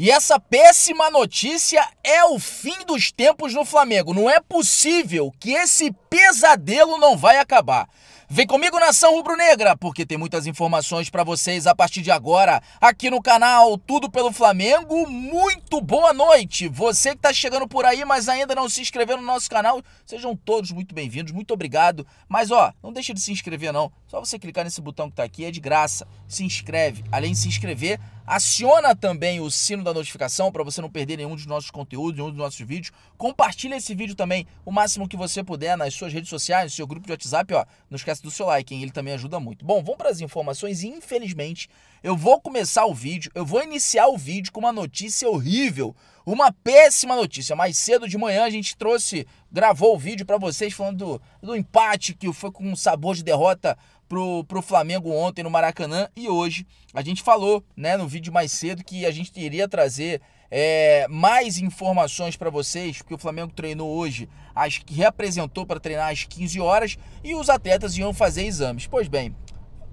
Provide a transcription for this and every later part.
E essa péssima notícia é o fim dos tempos no Flamengo. Não é possível que esse pesadelo não vai acabar. Vem comigo nação rubro-negra, porque tem muitas informações para vocês a partir de agora aqui no canal Tudo pelo Flamengo. Muito boa noite. Você que está chegando por aí, mas ainda não se inscreveu no nosso canal, sejam todos muito bem-vindos. Muito obrigado. Mas ó, não deixa de se inscrever não. Só você clicar nesse botão que está aqui é de graça. Se inscreve. Além de se inscrever, Aciona também o sino da notificação para você não perder nenhum dos nossos conteúdos, nenhum dos nossos vídeos. Compartilha esse vídeo também o máximo que você puder nas suas redes sociais, no seu grupo de WhatsApp, ó. Não esquece do seu like, hein? Ele também ajuda muito. Bom, vamos para as informações. Infelizmente, eu vou começar o vídeo, eu vou iniciar o vídeo com uma notícia horrível, uma péssima notícia. Mais cedo de manhã a gente trouxe, gravou o vídeo para vocês falando do, do empate que foi com um sabor de derrota pro, pro Flamengo ontem no Maracanã e hoje. A gente falou, né, no vídeo mais cedo que a gente iria trazer é, mais informações para vocês, porque o Flamengo treinou hoje, as, reapresentou para treinar às 15 horas e os atletas iam fazer exames. Pois bem,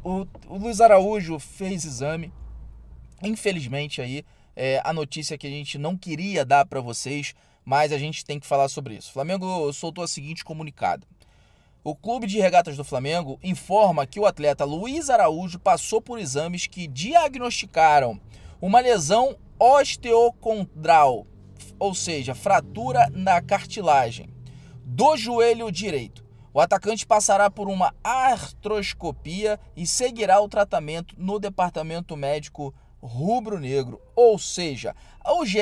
o, o Luiz Araújo fez exame, infelizmente aí, é, a notícia que a gente não queria dar para vocês, mas a gente tem que falar sobre isso. O Flamengo soltou a seguinte comunicado. O Clube de Regatas do Flamengo informa que o atleta Luiz Araújo passou por exames que diagnosticaram uma lesão osteocondral, ou seja, fratura na cartilagem do joelho direito. O atacante passará por uma artroscopia e seguirá o tratamento no departamento médico rubro-negro. Ou seja, a UGE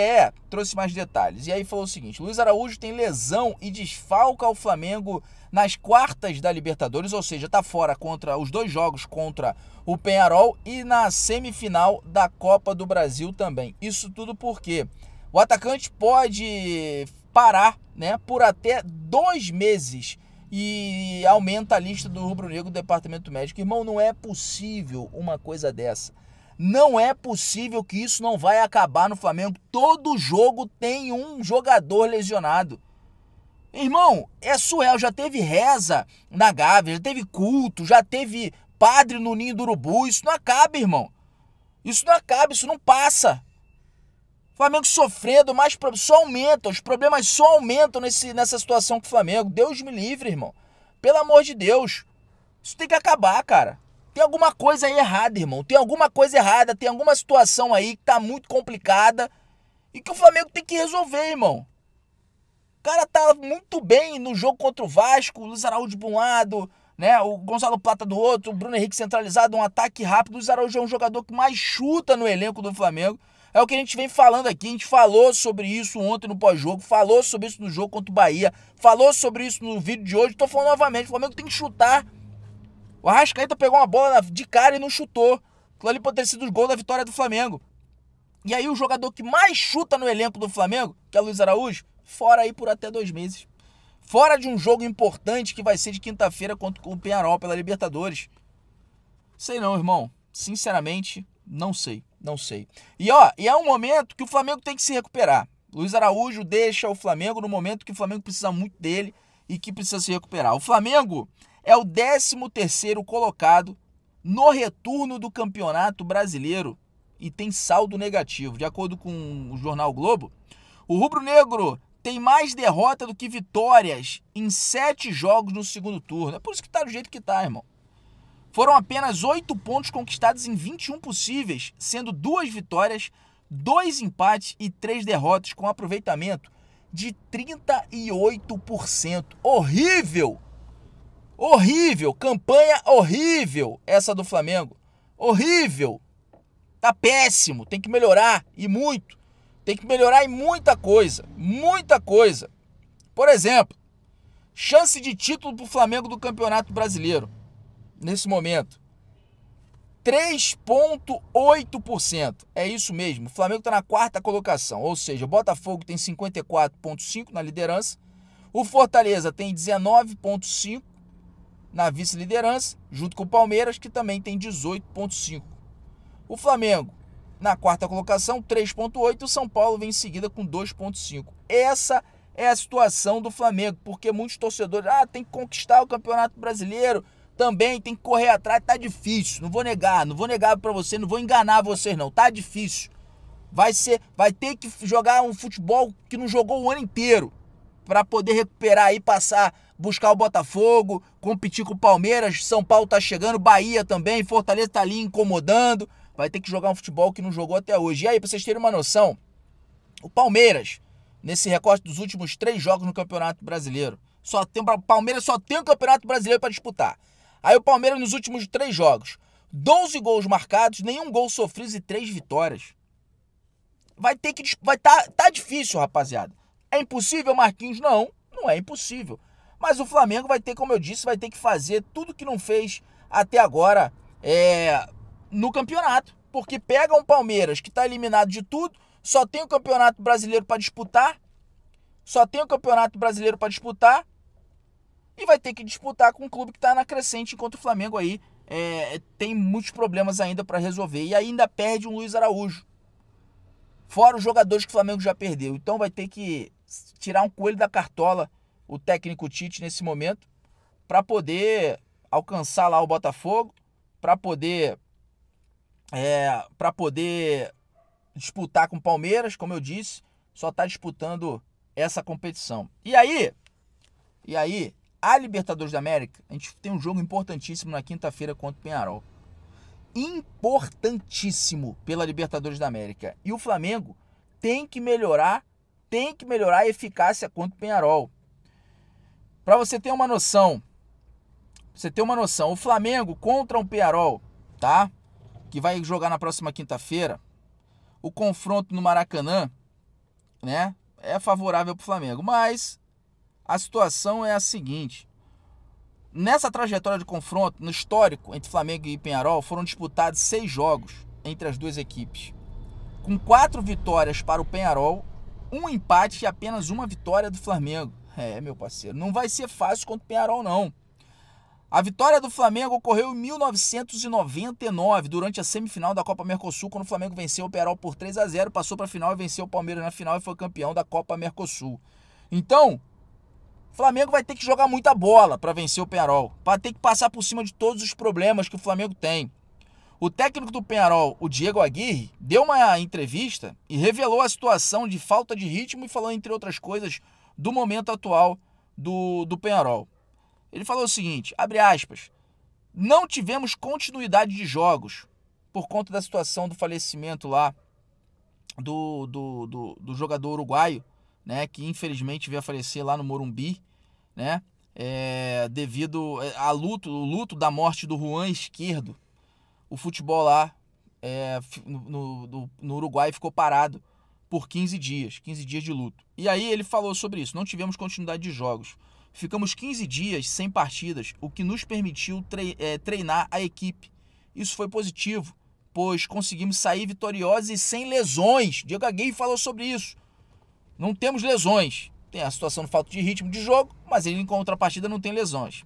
trouxe mais detalhes. E aí falou o seguinte: Luiz Araújo tem lesão e desfalca o Flamengo nas quartas da Libertadores, ou seja, está fora contra os dois jogos contra o Penharol e na semifinal da Copa do Brasil também. Isso tudo porque o atacante pode parar né, por até dois meses e aumenta a lista do rubro-negro do departamento médico. Irmão, não é possível uma coisa dessa. Não é possível que isso não vai acabar no Flamengo. Todo jogo tem um jogador lesionado. Irmão, é surreal. Já teve reza na Gávea, já teve culto, já teve padre no ninho do urubu. Isso não acaba, irmão. Isso não acaba, isso não passa. O Flamengo sofrendo, mas só aumenta. Os problemas só aumentam nesse, nessa situação com o Flamengo. Deus me livre, irmão. Pelo amor de Deus. Isso tem que acabar, cara. Tem alguma coisa aí errada, irmão. Tem alguma coisa errada, tem alguma situação aí que tá muito complicada e que o Flamengo tem que resolver, irmão. O cara tá muito bem no jogo contra o Vasco, o Luiz Araújo de um lado, né? O Gonzalo Plata do outro, o Bruno Henrique centralizado, um ataque rápido. O Luiz Araújo é um jogador que mais chuta no elenco do Flamengo. É o que a gente vem falando aqui, a gente falou sobre isso ontem no pós-jogo, falou sobre isso no jogo contra o Bahia, falou sobre isso no vídeo de hoje. Tô falando novamente, o Flamengo tem que chutar o Arrascaeta pegou uma bola de cara e não chutou. Aquilo ali pode ter sido o gol da vitória do Flamengo. E aí o jogador que mais chuta no elenco do Flamengo, que é Luiz Araújo, fora aí por até dois meses. Fora de um jogo importante que vai ser de quinta-feira contra o Penharol pela Libertadores. Sei não, irmão. Sinceramente, não sei. Não sei. E ó, e é um momento que o Flamengo tem que se recuperar. Luiz Araújo deixa o Flamengo no momento que o Flamengo precisa muito dele e que precisa se recuperar. O Flamengo é o 13º colocado no retorno do Campeonato Brasileiro e tem saldo negativo. De acordo com o jornal Globo, o rubro-negro tem mais derrota do que vitórias em sete jogos no segundo turno. É por isso que tá do jeito que tá, irmão. Foram apenas oito pontos conquistados em 21 possíveis, sendo duas vitórias, dois empates e três derrotas, com aproveitamento de 38%. Horrível! Horrível, campanha horrível essa do Flamengo. Horrível. Tá péssimo, tem que melhorar e muito. Tem que melhorar em muita coisa, muita coisa. Por exemplo, chance de título para o Flamengo do Campeonato Brasileiro nesse momento. 3,8%. É isso mesmo. O Flamengo está na quarta colocação. Ou seja, o Botafogo tem 54,5% na liderança. O Fortaleza tem 19,5% na vice-liderança, junto com o Palmeiras, que também tem 18,5. O Flamengo, na quarta colocação, 3,8. O São Paulo vem em seguida com 2,5. Essa é a situação do Flamengo, porque muitos torcedores, ah, tem que conquistar o Campeonato Brasileiro, também tem que correr atrás, tá difícil, não vou negar, não vou negar para você, não vou enganar vocês não, tá difícil. Vai ser, vai ter que jogar um futebol que não jogou o ano inteiro para poder recuperar e passar, buscar o Botafogo, competir com o Palmeiras, São Paulo tá chegando, Bahia também, Fortaleza tá ali incomodando, vai ter que jogar um futebol que não jogou até hoje. E aí, para vocês terem uma noção, o Palmeiras, nesse recorte dos últimos três jogos no Campeonato Brasileiro, só tem, o Palmeiras só tem o Campeonato Brasileiro para disputar. Aí o Palmeiras nos últimos três jogos, 12 gols marcados, nenhum gol sofrido e três vitórias. Vai ter que. Vai tá, tá difícil, rapaziada. É impossível, Marquinhos? Não, não é impossível. Mas o Flamengo vai ter, como eu disse, vai ter que fazer tudo que não fez até agora é, no campeonato. Porque pega um Palmeiras que está eliminado de tudo, só tem o Campeonato Brasileiro para disputar, só tem o Campeonato Brasileiro para disputar e vai ter que disputar com um clube que está na crescente, enquanto o Flamengo aí é, tem muitos problemas ainda para resolver. E ainda perde um Luiz Araújo. Fora os jogadores que o Flamengo já perdeu. Então vai ter que tirar um coelho da cartola o técnico Tite nesse momento para poder alcançar lá o Botafogo, para poder é, para poder disputar com o Palmeiras, como eu disse, só está disputando essa competição. E aí, e aí, a Libertadores da América, a gente tem um jogo importantíssimo na quinta-feira contra o Penharol. Importantíssimo pela Libertadores da América. E o Flamengo tem que melhorar tem que melhorar a eficácia contra o Penharol. Para você ter uma noção, você ter uma noção, o Flamengo contra um Penharol, tá? Que vai jogar na próxima quinta-feira, o confronto no Maracanã, né? É favorável para o Flamengo, mas a situação é a seguinte: nessa trajetória de confronto, no histórico entre Flamengo e Penharol, foram disputados seis jogos entre as duas equipes, com quatro vitórias para o Penharol um empate e apenas uma vitória do Flamengo. É, meu parceiro, não vai ser fácil contra o Penharol, não. A vitória do Flamengo ocorreu em 1999, durante a semifinal da Copa Mercosul, quando o Flamengo venceu o Penharol por 3 a 0 passou para a final e venceu o Palmeiras na final e foi campeão da Copa Mercosul. Então, o Flamengo vai ter que jogar muita bola para vencer o Penharol, para ter que passar por cima de todos os problemas que o Flamengo tem. O técnico do Penharol, o Diego Aguirre, deu uma entrevista e revelou a situação de falta de ritmo e falou, entre outras coisas, do momento atual do, do Penharol. Ele falou o seguinte, abre aspas, não tivemos continuidade de jogos por conta da situação do falecimento lá do, do, do, do jogador uruguaio, né, que infelizmente veio a falecer lá no Morumbi, né, é, devido eh, a luto, o luto da morte do Juan Esquerdo, o futebol lá é, no, no, no Uruguai ficou parado por 15 dias, 15 dias de luto. E aí ele falou sobre isso, não tivemos continuidade de jogos. Ficamos 15 dias sem partidas, o que nos permitiu é, treinar a equipe. Isso foi positivo, pois conseguimos sair vitoriosos e sem lesões. Diego Aguirre falou sobre isso. Não temos lesões. Tem a situação do falta de ritmo de jogo, mas ele em contrapartida não tem lesões.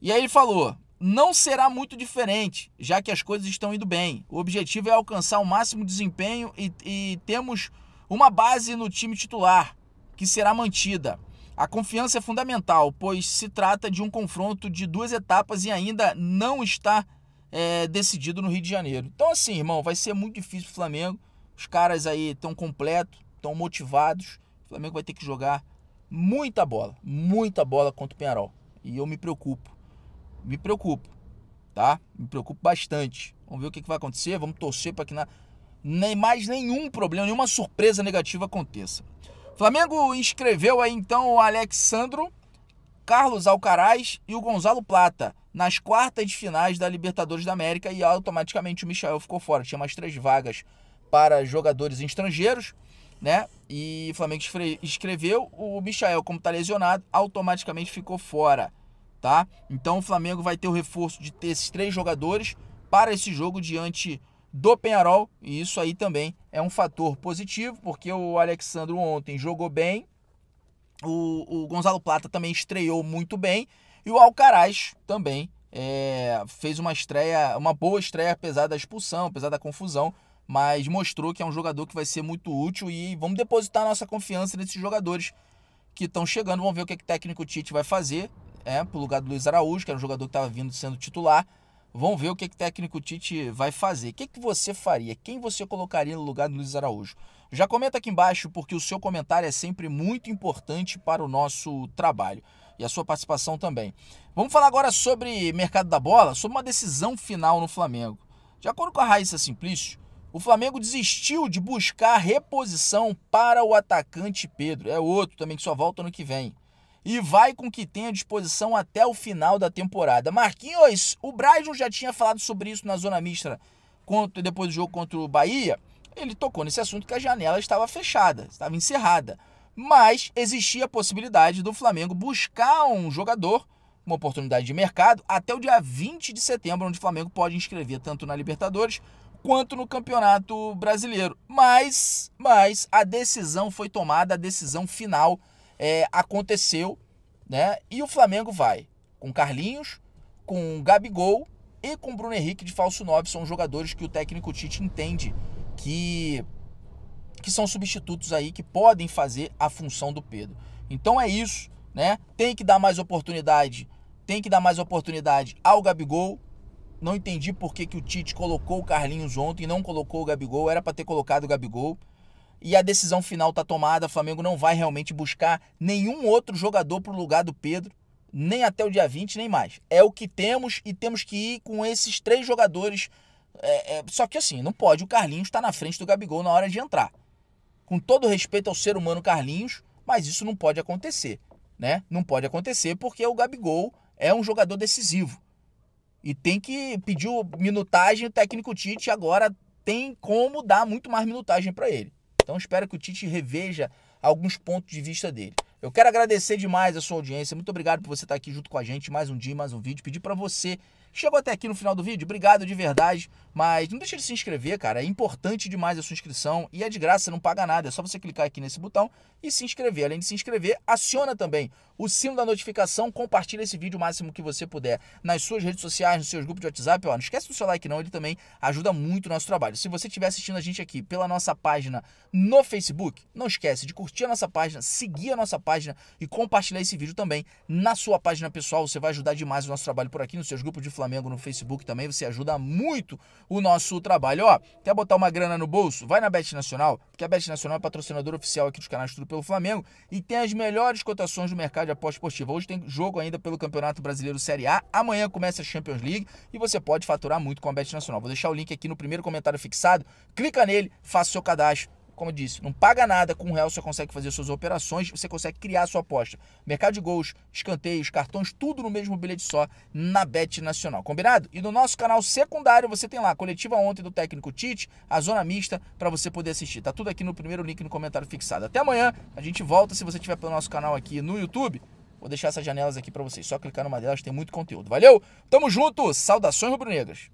E aí ele falou: não será muito diferente, já que as coisas estão indo bem. O objetivo é alcançar o máximo desempenho e, e temos uma base no time titular, que será mantida. A confiança é fundamental, pois se trata de um confronto de duas etapas e ainda não está é, decidido no Rio de Janeiro. Então, assim, irmão, vai ser muito difícil o Flamengo. Os caras aí estão completos, estão motivados. O Flamengo vai ter que jogar muita bola, muita bola contra o Penharol. E eu me preocupo me preocupo, tá? Me preocupo bastante. Vamos ver o que, que vai acontecer, vamos torcer para que na... nem mais nenhum problema, nenhuma surpresa negativa aconteça. Flamengo inscreveu aí então o Alexandro, Carlos Alcaraz e o Gonzalo Plata nas quartas de finais da Libertadores da América e automaticamente o Michel ficou fora. Tinha mais três vagas para jogadores estrangeiros, né? E o Flamengo escreveu, o Michel, como está lesionado, automaticamente ficou fora tá? Então o Flamengo vai ter o reforço de ter esses três jogadores para esse jogo diante do Penharol, e isso aí também é um fator positivo, porque o Alexandre ontem jogou bem, o, o Gonzalo Plata também estreou muito bem, e o Alcaraz também é, fez uma estreia, uma boa estreia, apesar da expulsão, apesar da confusão, mas mostrou que é um jogador que vai ser muito útil e vamos depositar nossa confiança nesses jogadores que estão chegando. Vamos ver o que, é que o técnico Tite vai fazer é, para o lugar do Luiz Araújo, que era um jogador que estava vindo sendo titular. Vamos ver o que, que o técnico Tite vai fazer. O que, que você faria? Quem você colocaria no lugar do Luiz Araújo? Já comenta aqui embaixo, porque o seu comentário é sempre muito importante para o nosso trabalho e a sua participação também. Vamos falar agora sobre mercado da bola, sobre uma decisão final no Flamengo. De acordo com a Raíssa Simplício, o Flamengo desistiu de buscar reposição para o atacante Pedro. É outro também que só volta no que vem e vai com o que tem à disposição até o final da temporada. Marquinhos, o Brighton já tinha falado sobre isso na zona mista depois do jogo contra o Bahia. Ele tocou nesse assunto que a janela estava fechada, estava encerrada. Mas existia a possibilidade do Flamengo buscar um jogador, uma oportunidade de mercado, até o dia 20 de setembro, onde o Flamengo pode inscrever tanto na Libertadores quanto no Campeonato Brasileiro. Mas, mas a decisão foi tomada, a decisão final é, aconteceu, né? E o Flamengo vai com Carlinhos, com Gabigol e com Bruno Henrique de falso 9, são jogadores que o técnico Tite entende que que são substitutos aí que podem fazer a função do Pedro. Então é isso, né? Tem que dar mais oportunidade, tem que dar mais oportunidade ao Gabigol. Não entendi por que, que o Tite colocou o Carlinhos ontem e não colocou o Gabigol, era para ter colocado o Gabigol e a decisão final está tomada. O Flamengo não vai realmente buscar nenhum outro jogador para o lugar do Pedro, nem até o dia 20, nem mais. É o que temos e temos que ir com esses três jogadores. É, é, só que assim, não pode. O Carlinhos está na frente do Gabigol na hora de entrar. Com todo respeito ao ser humano Carlinhos, mas isso não pode acontecer. Né? Não pode acontecer porque o Gabigol é um jogador decisivo. E tem que pedir minutagem, o técnico Tite agora tem como dar muito mais minutagem para ele. Então espero que o Tite reveja alguns pontos de vista dele. Eu quero agradecer demais a sua audiência. Muito obrigado por você estar aqui junto com a gente mais um dia, mais um vídeo. Pedir para você Chegou até aqui no final do vídeo, obrigado de verdade, mas não deixe de se inscrever, cara, é importante demais a sua inscrição e é de graça, não paga nada, é só você clicar aqui nesse botão e se inscrever. Além de se inscrever, aciona também o sino da notificação, compartilha esse vídeo o máximo que você puder nas suas redes sociais, nos seus grupos de WhatsApp, ó, não esquece do seu like não, ele também ajuda muito o nosso trabalho. Se você estiver assistindo a gente aqui pela nossa página no Facebook, não esquece de curtir a nossa página, seguir a nossa página e compartilhar esse vídeo também na sua página pessoal, você vai ajudar demais o nosso trabalho por aqui nos seus grupos de Flamengo no Facebook também, você ajuda muito o nosso trabalho. Ó, quer botar uma grana no bolso? Vai na Bet Nacional, porque a Bet Nacional é patrocinadora oficial aqui dos canais Tudo pelo Flamengo e tem as melhores cotações do mercado de aposta esportiva. Hoje tem jogo ainda pelo Campeonato Brasileiro Série A, amanhã começa a Champions League e você pode faturar muito com a Bet Nacional. Vou deixar o link aqui no primeiro comentário fixado, clica nele, faça o seu cadastro como eu disse, não paga nada, com um real você consegue fazer suas operações, você consegue criar sua aposta. Mercado de gols, escanteios, cartões, tudo no mesmo bilhete só na Bet Nacional, combinado? E no nosso canal secundário você tem lá a coletiva ontem do técnico Tite, a zona mista para você poder assistir. Tá tudo aqui no primeiro link no comentário fixado. Até amanhã, a gente volta se você tiver pelo nosso canal aqui no YouTube. Vou deixar essas janelas aqui para vocês, só clicar numa delas, tem muito conteúdo. Valeu? Tamo junto, saudações rubro-negras.